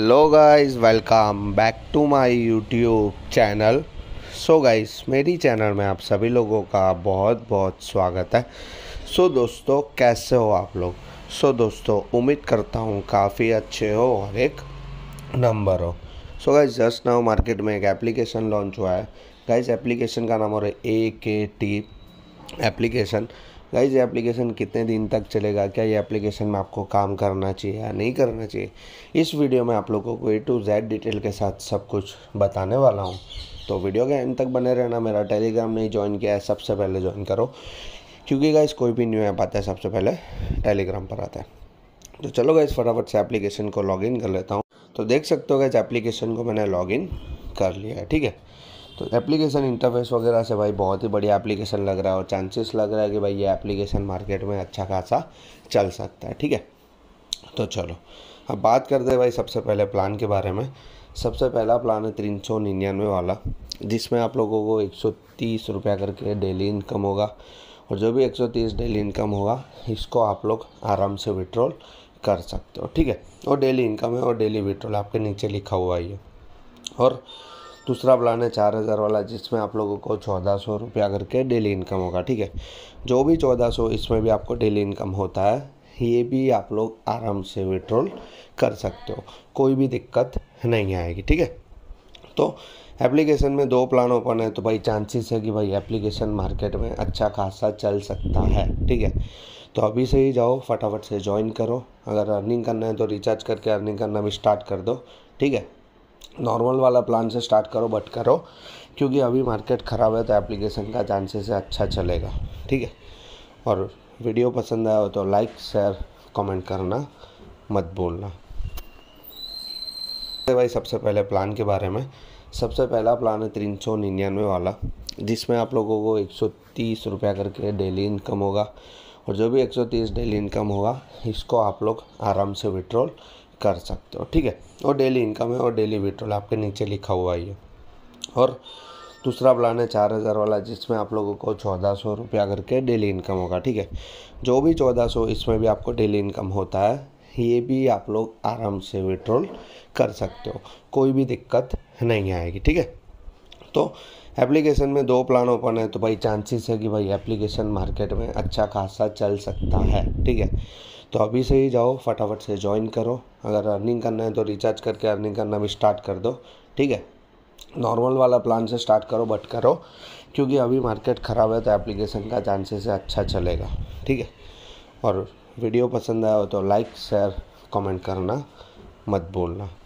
hello guys welcome back to my YouTube channel so guys मेरी channel में आप सभी लोगों का बहुत बहुत स्वागत है सो so, दोस्तों कैसे हो आप लोग सो so, दोस्तों उम्मीद करता हूँ काफ़ी अच्छे हो और एक नंबर हो so guys just now market में एक एप्लीकेशन लॉन्च हुआ है गाइस एप्लीकेशन का नाम हो रहा है A K T application guys ये एप्लीकेशन कितने दिन तक चलेगा क्या ये एप्लीकेशन में आपको काम करना चाहिए या नहीं करना चाहिए इस वीडियो में आप लोगों को ए टू जेड डिटेल के साथ सब कुछ बताने वाला हूँ तो वीडियो के एंड तक बने रहना मेरा टेलीग्राम नहीं ज्वाइन किया है सबसे पहले ज्वाइन करो क्योंकि गाइज कोई भी न्यू ऐप आता है सबसे पहले टेलीग्राम पर आता है तो चलो गाइज फटाफट से एप्लीकेशन को इन कर लेता हूँ तो देख सकते हो गाइज एप्लीकेशन को मैंने इन कर लिया है ठीक है तो एप्लीकेशन इंटरफेस वगैरह से भाई बहुत ही बढ़िया एप्लीकेशन लग रहा है और चांसेस लग रहा है कि भाई ये एप्लीकेशन मार्केट में अच्छा खासा चल सकता है ठीक है तो चलो अब बात करते हैं भाई सबसे पहले प्लान के बारे में सबसे पहला प्लान है तीन सौ निन्यानवे वाला जिसमें आप लोगों को एक सौ तीस रुपया करके डेली इनकम होगा और जो भी एक सौ तीस डेली इनकम होगा इसको आप लोग आराम से विड्रॉल कर सकते हो ठीक है और डेली इनकम है और डेली विड्रॉल आपके नीचे लिखा हुआ है और दूसरा प्लान है चार हज़ार वाला जिसमें आप लोगों को चौदह सौ रुपया करके डेली इनकम होगा ठीक है जो भी चौदह सौ इसमें भी आपको डेली इनकम होता है ये भी आप लोग आराम से विड्रॉल कर सकते हो कोई भी दिक्कत नहीं आएगी ठीक है तो एप्लीकेशन में दो प्लान ओपन है तो भाई चांसेस है कि भाई एप्लीकेशन मार्केट में अच्छा खासा चल सकता है ठीक है तो अभी से ही जाओ फटाफट से ज्वाइन करो अगर अर्निंग करना है तो रिचार्ज करके अर्निंग करना भी स्टार्ट कर दो ठीक है नॉर्मल वाला प्लान से स्टार्ट करो बट करो क्योंकि अभी मार्केट ख़राब है तो एप्लीकेशन का चांसेस अच्छा चलेगा ठीक है और वीडियो पसंद आया हो तो लाइक शेयर कमेंट करना मत भूलना भाई सबसे पहले प्लान के बारे में सबसे पहला प्लान है तीन सौ निन्यानवे वाला जिसमें आप लोगों को एक सौ तीस रुपया करके डेली इनकम होगा और जो भी एक सौ तीस डेली इनकम होगा इसको आप लोग आराम से विड्रॉल कर सकते हो ठीक है और डेली इनकम है और डेली विड्रॉल आपके नीचे लिखा हुआ ही है और दूसरा प्लान है चार हज़ार वाला जिसमें आप लोगों को चौदह सौ रुपया करके डेली इनकम होगा ठीक है जो भी चौदह सौ इसमें भी आपको डेली इनकम होता है ये भी आप लोग आराम से विड्रॉल कर सकते हो कोई भी दिक्कत नहीं आएगी ठीक है तो एप्लीकेशन में दो प्लान ओपन है तो भाई चांसेस है कि भाई एप्लीकेशन मार्केट में अच्छा खासा चल सकता है ठीक है तो अभी से ही जाओ फटाफट से ज्वाइन करो अगर अर्निंग करना है तो रिचार्ज करके अर्निंग करना भी स्टार्ट कर दो ठीक है नॉर्मल वाला प्लान से स्टार्ट करो बट करो क्योंकि अभी मार्केट ख़राब है तो एप्लीकेशन का चांसेस अच्छा चलेगा ठीक है और वीडियो पसंद आया हो तो लाइक शेयर कमेंट करना मत भूलना